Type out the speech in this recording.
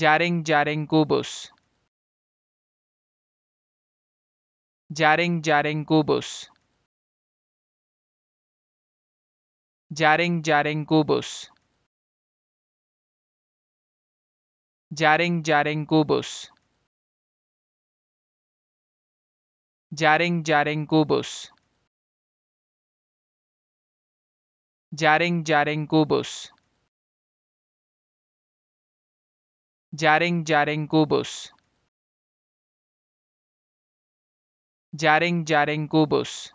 Jarring जारिंग कुबुस जारिंग जारिंग कुबुस जारिंग जारिंग कुबुस जारिंग जारिंग कुबुस जारिंग जारिंग कुबुस जारिंग जारिंग कुबुस Jaring Jaring Cubus. Jaring Jaring Cubus.